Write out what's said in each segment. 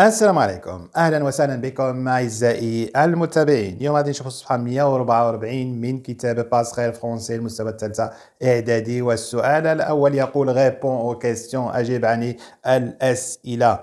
السلام عليكم اهلا وسهلا بكم اعزائي المتابعين اليوم غادي نشوفوا الصفحه 144 من كتاب باسخيل فرونسي المستوى الثالثه اعدادي والسؤال الاول يقول غيبون او كيستيون اجيب عن الاسئله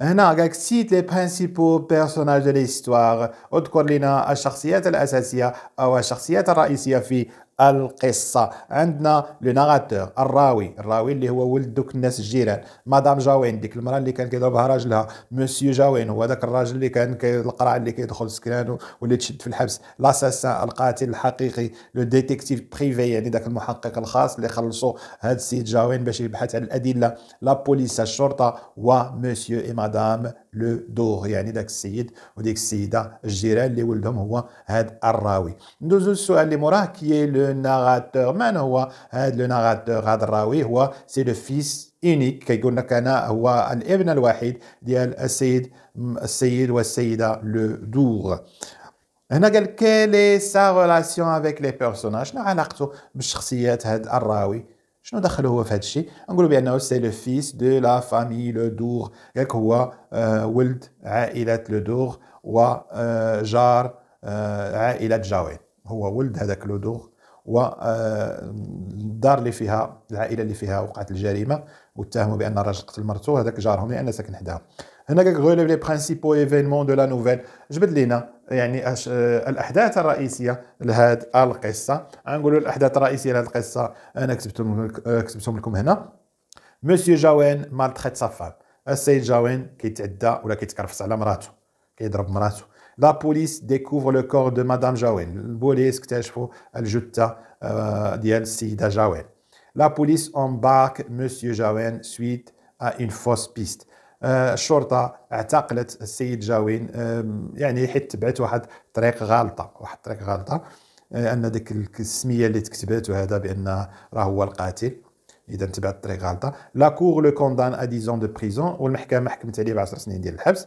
هنا قالك سيت لي برينسيبو بيرسوناج دو ليستوار اذكر لنا الشخصيات الاساسيه او الشخصيات الرئيسيه في القصة عندنا لو ناراتور الراوي الراوي اللي هو ولد دوك الناس الجيران مدام جاوين ديك المرأة اللي كان كيضربها راجلها مسيو جاوين هو ذاك الراجل اللي كان القرع اللي كيدخل السكران واللي تشد في الحبس لاساسان القاتل الحقيقي لو ديتيكتيف بريفي يعني ذاك المحقق الخاص اللي خلصوا هذا السيد جاوين باش يبحث على الأدلة لا بوليس الشرطة ومسيو اي مدام لو دور يعني ذاك السيد وديك السيدة الجيران اللي ولدهم هو هذا الراوي ندوزو السؤال اللي موراه كي لو لو ناراتور من هو هذا لو ناراتور هذا الراوي هو سي لو فيس انيك كيقول لك انا هو الابن الوحيد ديال السيد السيد والسيده لو دور هنا قال كيلي سا ريلاسيون افيك لي بيرسوناج شنو علاقته بالشخصيات هاد الراوي شنو دخله هو في هذا الشيء نقولوا بانه سي لو فيس دو لا فامي لو دور ياك هو آه، ولد عائله لو دور وجار عائله جاوين هو ولد هذاك لو دور والدار آه، اللي فيها العائله اللي فيها وقعت الجريمه واتهموا بان الراجل قتل مرته هذاك جارهم لان ساكن حداها هنا غولي لي برينسيبو ايفينمون دو لا نوفيل جبد لينا يعني أش... آه، الاحداث الرئيسيه لهاد القصه غنقولوا الاحداث الرئيسيه لهاد القصه انا كتبتهم كتبتهم لكم هنا مسيو جاوين مالتريت سا فام السيد جاوين كيتعدى ولا كيتكرفس على مراته كيضرب مراته La police découvre le corps de Madame Jawen. Jaouen. La police embarque Monsieur Jawen suite à une fausse piste. الشرطه اعتقلت السيد جاوين يعني حيت تبعت واحد الطريق غالطه واحد الطريق غالطه ان ديك السميه اللي تكتبات وهذا بان راه هو القاتل اذا تبعت طريق غالطه لا كور لو كوندان ا 10 ans de prison والمحكمه حكمت عليه ب 10 سنين ديال الحبس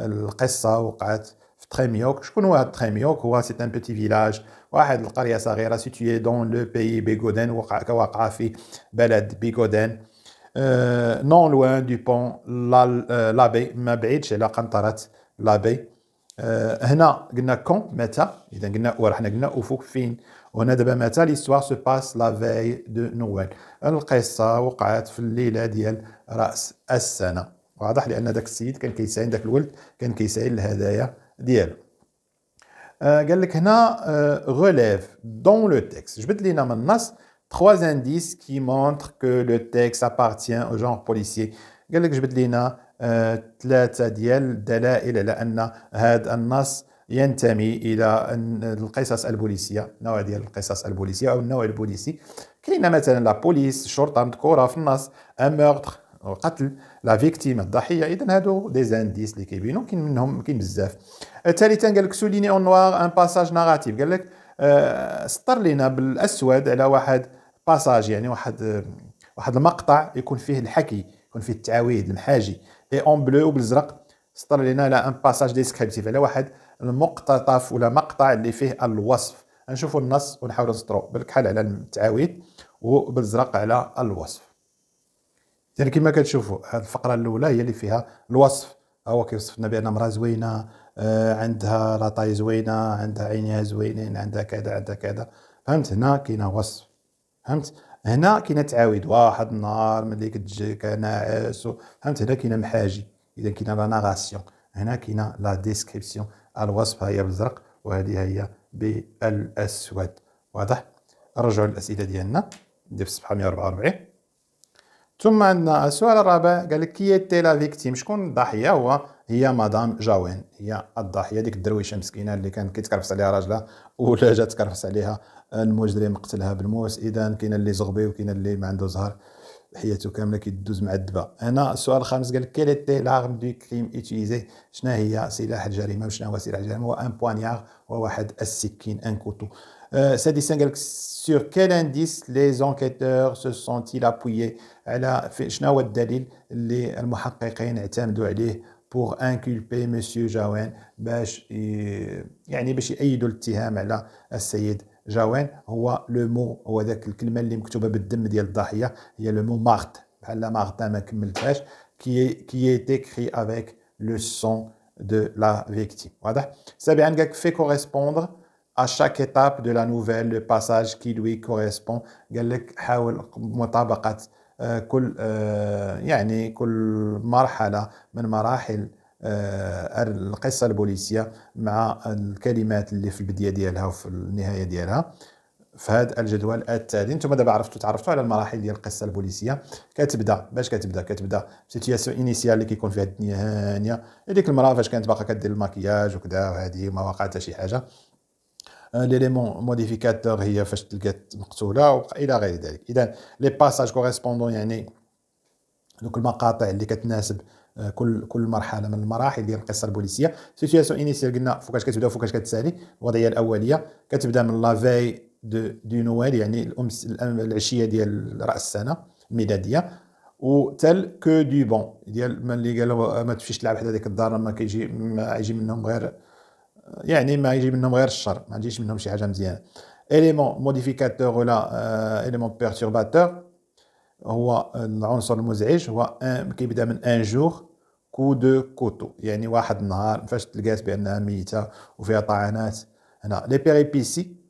القصه وقعت في تريميوك شكون هو تريميوك هو سيت ان بوتي فيلاج واحد القريه صغيره سيتوي دون لو بيي وقع كواقعة في بلد بيغودان نون لوان دو بون لابي ما بعيدش على قنطره لابي آه، هنا قلنا كون متى اذا قلنا وراحنا قلنا افق فين وهنا دابا متى ليستوار سو باس لا فاي دو نوال القصه وقعت في الليله ديال راس السنه واضح لان داك السيد كان كيساين داك الولد كان كيساين الهدايا ديالو آه قال لك هنا غوليف دون لو تيكست جبد لينا من النص trois انديس كي مونتر كو لو تيكست ابارتيان او جونغ بوليسيي قال لك جبد لينا ثلاثه آه، ديال الدلائل على ان هذا النص ينتمي الى القصص البوليسيه نوع ديال القصص البوليسيه او النوع البوليسي كاينه مثلا لا بوليس الشرطه مذكوره في النص ان مورتر او قتل لا فيكتيم الضحيه اذا هادو دي زانديس اللي كيبينو كاين منهم كاين بزاف ثالثا أه، قال لك سوليني اون نوار ان باساج ناراتيف قال لك أه، سطر لينا بالاسود على واحد باساج يعني واحد واحد المقطع يكون فيه الحكي يكون فيه التعاويذ المحاجي اي اون بلو وبالازرق سطر لينا على ان باساج ديسكريبتيف على واحد المقتطف ولا مقطع اللي فيه الوصف نشوفوا النص ونحاولوا نسطروا بالكحل على التعاويذ وبالزرق على الوصف يعني كما كتشوفوا هذه الفقره الاولى هي اللي فيها الوصف هو كيوصف لنا بان امراه زوينه آه، عندها لاطاي زوينه عندها عينيها زوينين عندها كذا عندها كذا فهمت هنا كاينه وصف فهمت هنا كاينه تعاود واحد النهار ملي كتجيك ناعس فهمت هنا كاينه محاجي اذا كاينه لا ناغاسيون هنا كاينه لا ديسكريبسيون الوصف هي بالزرق وهذه هي بالاسود واضح نرجعوا للاسئله ديالنا ندير في الصفحه 144 ثم عندنا السؤال الرابع قال لك كي تي لا فيكتيم شكون الضحيه هو هي مدام جاوين هي الضحيه ديك الدرويشه مسكينه اللي كان كيتكرفس عليها راجلها ولا جات تكرفس عليها المجرم قتلها بالموس اذا كاين اللي زغبي وكاين اللي ما عنده زهر حياته كامله كيدوز مع الدبا انا السؤال الخامس قال لك كيل تي لارم دو كريم ايتيليزي شنو هي سلاح الجريمه وشنو هو سلاح الجريمه هو ان بوانيار وواحد السكين ان كوتو سادسا قال لك سور كيل انديس لي زونكيتور سو سونتي لابوي على شنو هو الدليل اللي المحققين اعتمدوا عليه بور انكولبي مسيو جاوان باش يعني باش يأيدوا الاتهام على السيد جوان هو لو مو هو ذاك الكلمه اللي مكتوبه بالدم ديال الضحيه هي لو مو مارت بحال مارت ما كملتهاش كي كي ايتي كري افيك لو سون دو لا فيكتيم واضح سابعا قالك في كوريسبوندر à chaque étape de la nouvelle le passage qui lui correspond قال لك حاول مطابقه آه، كل آه، يعني كل مرحله من مراحل آه، القصه البوليسيه مع الكلمات اللي في البدايه ديالها وفي النهايه ديالها في هذا الجدول التالي انتم دابا عرفتوا تعرفتوا على المراحل ديال القصه البوليسيه كتبدا باش كتبدا كتبدا سيتياسيون انيسيال اللي كيكون فيها الدنيا هانيه هذيك المراه فاش كانت باقا كدير الماكياج وكذا وهذه ما وقع حتى شي حاجه ليليمون آه، موديفيكاتور هي فاش تلقات مقتوله الى غير ذلك اذا لي باساج كوريسبوندون يعني دوك المقاطع اللي كتناسب آه، كل كل مرحله من المراحل ديال القصه البوليسيه سيتياسيون انيسيال قلنا فوقاش كتبدا وفوقاش كتسالي الوضعيه الاوليه كتبدا من لافاي دو دو نوال يعني الامس العشيه ديال راس السنه الميلاديه تال كو دو بون ديال ملي قالوا ما تمشيش تلعب حدا ديك الدار ما كيجي ما يجي منهم غير يعني ما يجي منهم غير الشر ما يجيش منهم شي حاجه مزيانه اليمون موديفيكاتور ولا اليمون آه، بيرتورباتور هو العنصر المزعج هو كيبدا من ان جور كو دو كوتو يعني واحد النهار فاش تلقات بانها ميته وفيها طعنات هنا لي بيريبيسي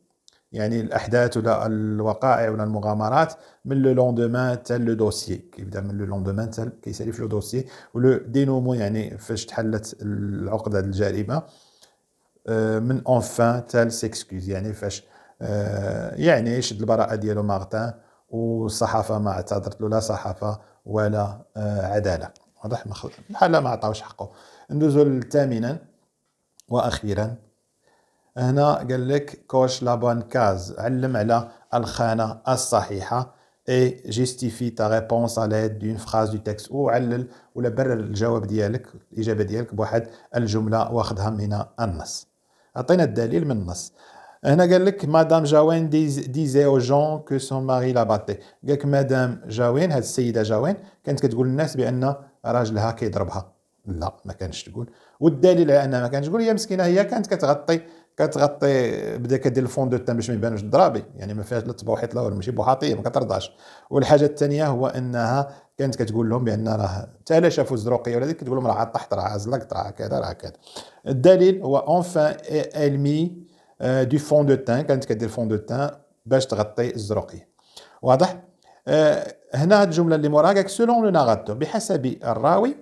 يعني الاحداث ولا الوقائع ولا المغامرات من لو لوندومان حتى لو دوسيي كيبدا من لو لوندومان حتى كيسالي في لو دوسيي ولو دينومو يعني فاش تحلت العقده الجريمه آه، من اونفان حتى سيكسكوز يعني فاش آه، يعني شد البراءه ديالو مارتان والصحافه ما اعتذرت له لا صحافه ولا آه، عداله واضح بحال ما عطاوش حقه ندوزو ثامنا واخيرا هنا قال لك كوش بون كاز علم على الخانه الصحيحه اي جيستيفي تا ريبونس على يد دون فراز دو تكست علل ولا برر الجواب ديالك الاجابه ديالك بواحد الجمله واخدها من النص عطينا الدليل من النص هنا قال لك مدام جاوين ديزي او جون كو سون ماري لا باتي قال لك مدام جاوين هاد السيده جاوين كانت كتقول للناس بان راجلها كيضربها لا ما كانش تقول والدليل على انها ما كانش تقول هي مسكينه هي كانت كتغطي كتغطي بدا كدير الفون دو تان باش ما يبانوش الضرابي يعني ما فيهاش لا طبوحيط لا والو ماشي بوحاطيه ما كترضاش والحاجه الثانيه هو انها كانت كتقول لهم بان راه حتى لا شافوا الزروقيه ولا ديك كتقول لهم راه طحت راه زلقت راه كذا راه كذا الدليل هو اونفان المي آه، دو فون دو تان كانت كدير فون دو تان باش تغطي الزرقي واضح آه، هنا هاد الجمله اللي موراها قالك سولون لو ناراتور بحسب الراوي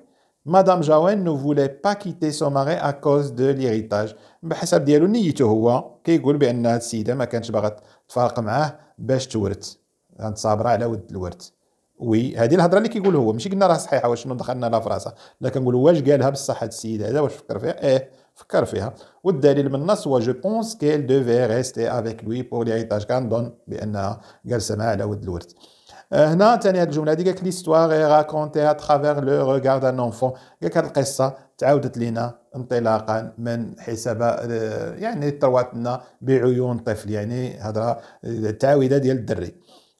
مدام جاوين نو فولي با كيتي سو ماري ا كوز دو ليريتاج بحسب ديالو نيته هو كيقول بان هاد السيده ما كانتش باغا تفارق معاه باش تورث كانت صابره على ود الورث وي هذه الهضره اللي كيقول هو ماشي قلنا راه صحيحه واش شنو دخلنا لها في راسها لا واش قالها بصح هاد السيده هذا واش فكر فيها ايه فكر فيها والدليل من النص هو جو بونس كيل دوفي ريستي افيك لوي بور لي كان كنظن بانها جالسه معاه على ود الورد آه، هنا ثاني هذه الجمله هذيك قالك اي راكونتي ترافير لو ريغارد ان انفون قالك هذه القصه تعاودت لينا انطلاقا من حساب آه، يعني ترواتنا بعيون طفل يعني هضره التعويده آه، ديال الدري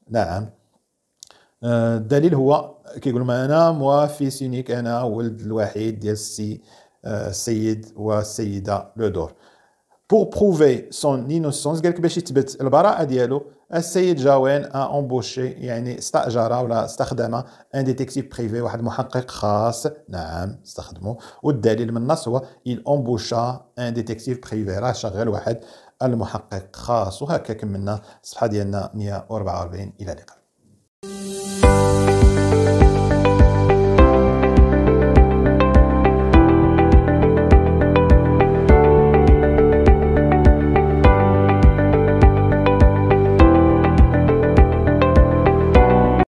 نعم الدليل هو ما انا موا فيس يونيك انا ولد الوحيد ديال السي السيد والسيده لودور pour prouver son innocence قالك باش يثبت البراءه ديالو السيد جاوين ا امبوشي يعني استاجر ولا استخدم ان ديتيكتيف بريفي واحد محقق خاص نعم استخدمه والدليل من النص هو il embaucha ان ديتيكتيف بريفي راه شغال واحد المحقق خاص وهكا كملنا الصفحه ديالنا 144 الى اللقاء